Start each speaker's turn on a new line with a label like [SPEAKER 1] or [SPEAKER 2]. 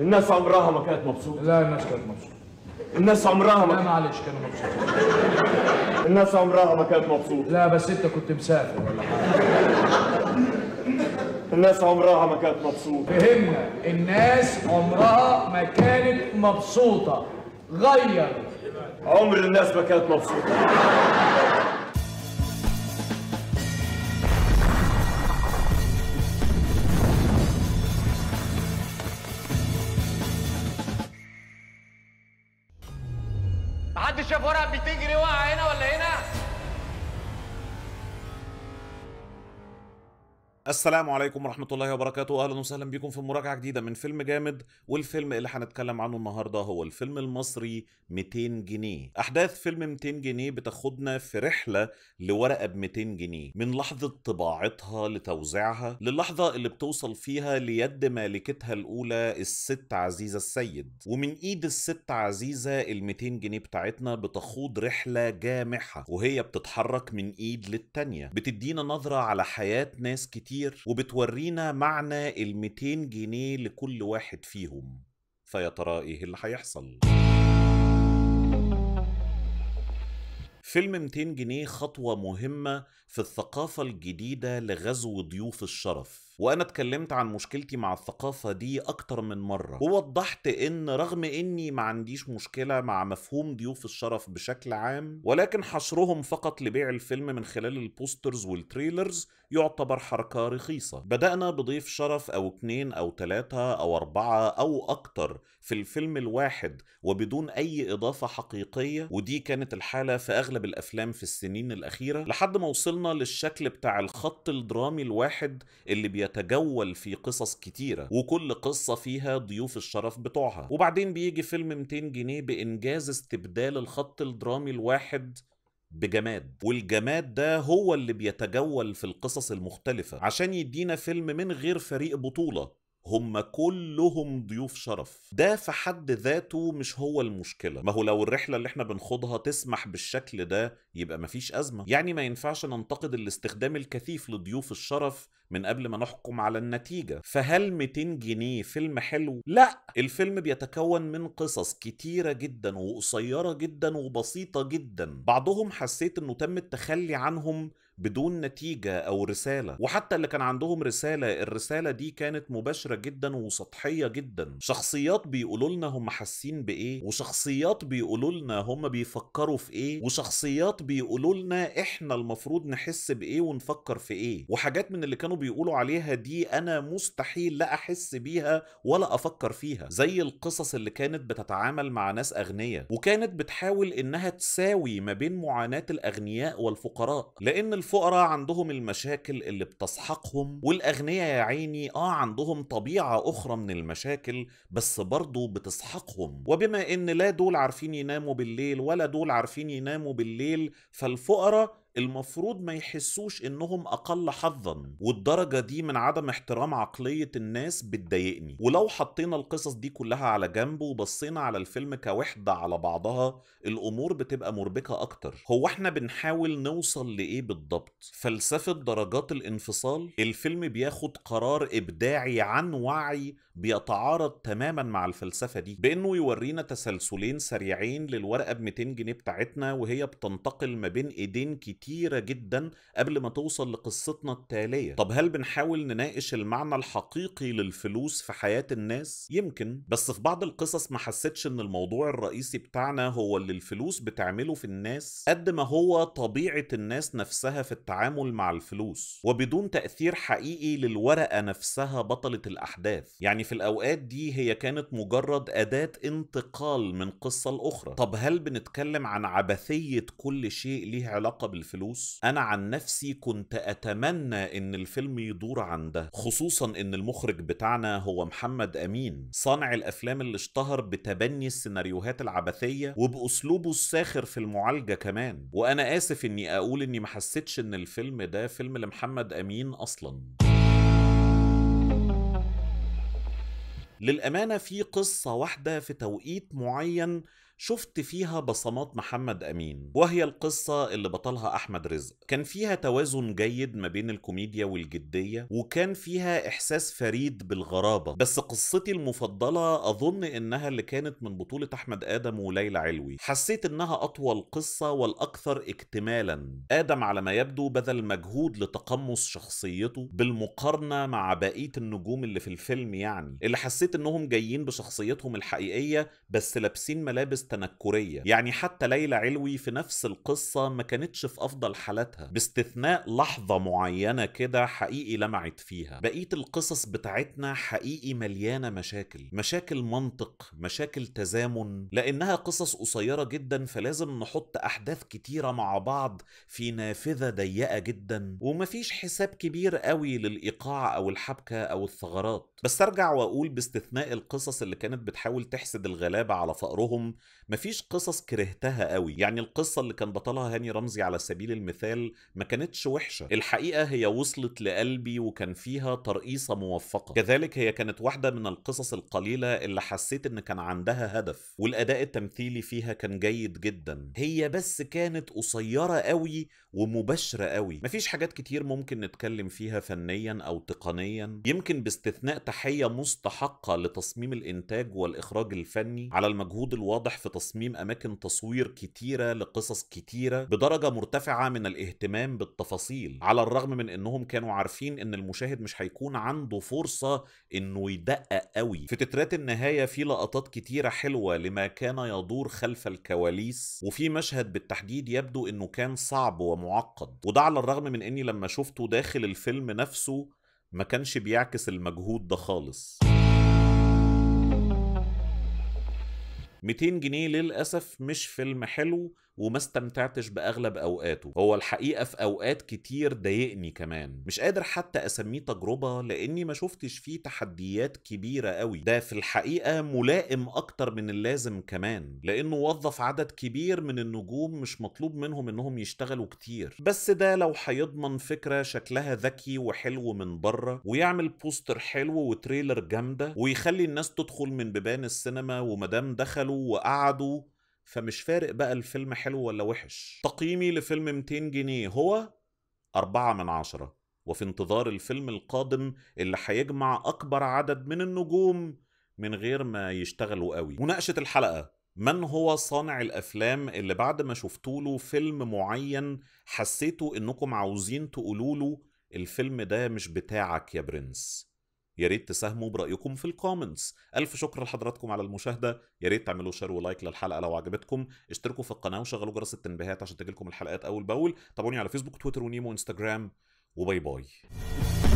[SPEAKER 1] الناس عمرها ما كانت مبسوطة لا الناس كانت مبسوطة الناس عمرها ما لا معلش كانوا مبسوطين الناس عمرها ما كانت مبسوطة لا بس انت كنت مسافر ولا حاجة الناس عمرها ما كانت مبسوطة فهمنا الناس عمرها ما كانت مبسوطة غير عمر الناس ما كانت مبسوطة محدش شاف ورقه بتجري واقعه هنا ولا هنا السلام عليكم ورحمة الله وبركاته أهلا وسهلا بكم في مراجعة جديدة من فيلم جامد والفيلم اللي هنتكلم عنه النهاردة هو الفيلم المصري 200 جنيه أحداث فيلم 200 جنيه بتاخدنا في رحلة لورقة ب 200 جنيه من لحظة طباعتها لتوزيعها للحظة اللي بتوصل فيها ليد مالكتها الأولى الست عزيزة السيد ومن إيد الست عزيزة ال 200 جنيه بتاعتنا بتخوض رحلة جامحة وهي بتتحرك من إيد للتانية بتدينا نظرة على حياة ناس كتير التفكير وبتورينا معنى ال 200 جنيه لكل واحد فيهم فيا ترى ايه اللي هيحصل فيلم 200 جنيه خطوة مهمة في الثقافة الجديدة لغزو ضيوف الشرف وانا اتكلمت عن مشكلتي مع الثقافه دي اكتر من مره ووضحت ان رغم اني ما عنديش مشكله مع مفهوم ضيوف الشرف بشكل عام ولكن حشرهم فقط لبيع الفيلم من خلال البوسترز والتريلرز يعتبر حركه رخيصه بدانا بضيف شرف او اتنين او تلاته او اربعه او اكتر في الفيلم الواحد وبدون اي اضافه حقيقيه ودي كانت الحاله في اغلب الافلام في السنين الاخيره لحد ما وصلنا للشكل بتاع الخط الدرامي الواحد اللي بي بيتجول في قصص كتيرة وكل قصة فيها ضيوف الشرف بتوعها وبعدين بيجي فيلم 200 جنيه بإنجاز استبدال الخط الدرامي الواحد بجماد والجماد ده هو اللي بيتجول في القصص المختلفة عشان يدينا فيلم من غير فريق بطولة هم كلهم ضيوف شرف ده في حد ذاته مش هو المشكله ما هو لو الرحله اللي احنا بنخوضها تسمح بالشكل ده يبقى مفيش ازمه يعني ما ينفعش ننتقد الاستخدام الكثيف لضيوف الشرف من قبل ما نحكم على النتيجه فهل 200 جنيه فيلم حلو لا الفيلم بيتكون من قصص كتيره جدا وقصيره جدا وبسيطه جدا بعضهم حسيت انه تم التخلي عنهم بدون نتيجه او رساله وحتى اللي كان عندهم رساله الرساله دي كانت مباشره جدا وسطحيه جدا شخصيات بيقولوا لنا هم حاسين بايه وشخصيات بيقولوا لنا هم بيفكروا في ايه وشخصيات بيقولوا لنا احنا المفروض نحس بايه ونفكر في ايه وحاجات من اللي كانوا بيقولوا عليها دي انا مستحيل لا احس بيها ولا افكر فيها زي القصص اللي كانت بتتعامل مع ناس اغنياء وكانت بتحاول انها تساوي ما بين معاناه الاغنياء والفقراء لان الف الفقراء عندهم المشاكل اللي بتسحقهم والاغنياء يا عيني اه عندهم طبيعه اخرى من المشاكل بس برضو بتسحقهم وبما ان لا دول عارفين يناموا بالليل ولا دول عارفين يناموا بالليل فالفقراء المفروض ما يحسوش انهم اقل حظا والدرجه دي من عدم احترام عقليه الناس بتضايقني ولو حطينا القصص دي كلها على جنب وبصينا على الفيلم كوحده على بعضها الامور بتبقى مربكه اكتر هو احنا بنحاول نوصل لايه بالضبط فلسفه درجات الانفصال الفيلم بياخد قرار ابداعي عن وعي بيتعارض تماما مع الفلسفه دي بانه يورينا تسلسلين سريعين للورقه ب 200 جنيه بتاعتنا وهي بتنتقل ما بين ايدين كتير كتيرة جدا قبل ما توصل لقصتنا التالية طب هل بنحاول نناقش المعنى الحقيقي للفلوس في حياة الناس؟ يمكن بس في بعض القصص ما حسيتش ان الموضوع الرئيسي بتاعنا هو اللي الفلوس بتعمله في الناس قد ما هو طبيعة الناس نفسها في التعامل مع الفلوس وبدون تأثير حقيقي للورقة نفسها بطلة الأحداث يعني في الأوقات دي هي كانت مجرد أداة انتقال من قصة لأخرى طب هل بنتكلم عن عبثية كل شيء ليه علاقة بالفلوس الفلوس انا عن نفسي كنت اتمنى ان الفيلم يدور عن ده خصوصا ان المخرج بتاعنا هو محمد امين صانع الافلام اللي اشتهر بتبني السيناريوهات العبثيه وباسلوبه الساخر في المعالجه كمان وانا اسف اني اقول اني ما حسيتش ان الفيلم ده فيلم لمحمد امين اصلا للامانه في قصه واحده في توقيت معين شفت فيها بصمات محمد أمين وهي القصة اللي بطلها أحمد رزق كان فيها توازن جيد ما بين الكوميديا والجدية وكان فيها إحساس فريد بالغرابة بس قصتي المفضلة أظن إنها اللي كانت من بطولة أحمد آدم وليلى علوي حسيت إنها أطول قصة والأكثر اكتمالا آدم على ما يبدو بذل مجهود لتقمص شخصيته بالمقارنة مع بقية النجوم اللي في الفيلم يعني اللي حسيت إنهم جايين بشخصيتهم الحقيقية بس لابسين ملابس تنكريه يعني حتى ليلى علوي في نفس القصه ما كانتش في افضل حالاتها باستثناء لحظه معينه كده حقيقي لمعت فيها بقيه القصص بتاعتنا حقيقي مليانه مشاكل مشاكل منطق مشاكل تزامن لانها قصص قصيره جدا فلازم نحط احداث كتيره مع بعض في نافذه ضيقه جدا ومفيش حساب كبير قوي للايقاع او الحبكه او الثغرات بس ارجع واقول باستثناء القصص اللي كانت بتحاول تحسد الغلابه على فقرهم مفيش قصص كرهتها قوي يعني القصه اللي كان بطلها هاني رمزي على سبيل المثال ما كانتش وحشه الحقيقه هي وصلت لقلبي وكان فيها ترقيصه موفقه كذلك هي كانت واحده من القصص القليله اللي حسيت ان كان عندها هدف والاداء التمثيلي فيها كان جيد جدا هي بس كانت قصيره قوي ومباشره قوي مفيش حاجات كتير ممكن نتكلم فيها فنيا او تقنيا يمكن باستثناء تحيه مستحقه لتصميم الانتاج والاخراج الفني على المجهود الواضح في تصميم أماكن تصوير كتيرة لقصص كتيرة بدرجة مرتفعة من الاهتمام بالتفاصيل على الرغم من أنهم كانوا عارفين أن المشاهد مش هيكون عنده فرصة أنه يدقق قوي في تترات النهاية في لقطات كتيرة حلوة لما كان يدور خلف الكواليس وفي مشهد بالتحديد يبدو أنه كان صعب ومعقد وده على الرغم من أني لما شفته داخل الفيلم نفسه ما كانش بيعكس المجهود ده خالص 200 جنيه للاسف مش فيلم حلو وما استمتعتش باغلب اوقاته هو الحقيقه في اوقات كتير ضايقني كمان مش قادر حتى اسميه تجربه لاني ما شفتش فيه تحديات كبيره قوي ده في الحقيقه ملائم اكتر من اللازم كمان لانه وظف عدد كبير من النجوم مش مطلوب منهم انهم يشتغلوا كتير بس ده لو هيضمن فكره شكلها ذكي وحلو من بره ويعمل بوستر حلو وتريلر جامده ويخلي الناس تدخل من بيبان السينما ومدام دخلوا وقعدوا فمش فارق بقى الفيلم حلو ولا وحش تقييمي لفيلم 200 جنيه هو 4 من 10 وفي انتظار الفيلم القادم اللي هيجمع أكبر عدد من النجوم من غير ما يشتغلوا قوي مناقشة الحلقة من هو صانع الافلام اللي بعد ما شفتوله فيلم معين حسيتوا انكم عاوزين تقولوا له الفيلم ده مش بتاعك يا برنس ياريت تساهموا برايكم في الكومنتس الف شكر لحضراتكم على المشاهده ياريت تعملوا شير ولايك للحلقه لو عجبتكم اشتركوا في القناه وشغلوا جرس التنبيهات عشان تجيلكم الحلقات اول باول تابعوني على فيسبوك تويتر ونيمو انستجرام وباي باي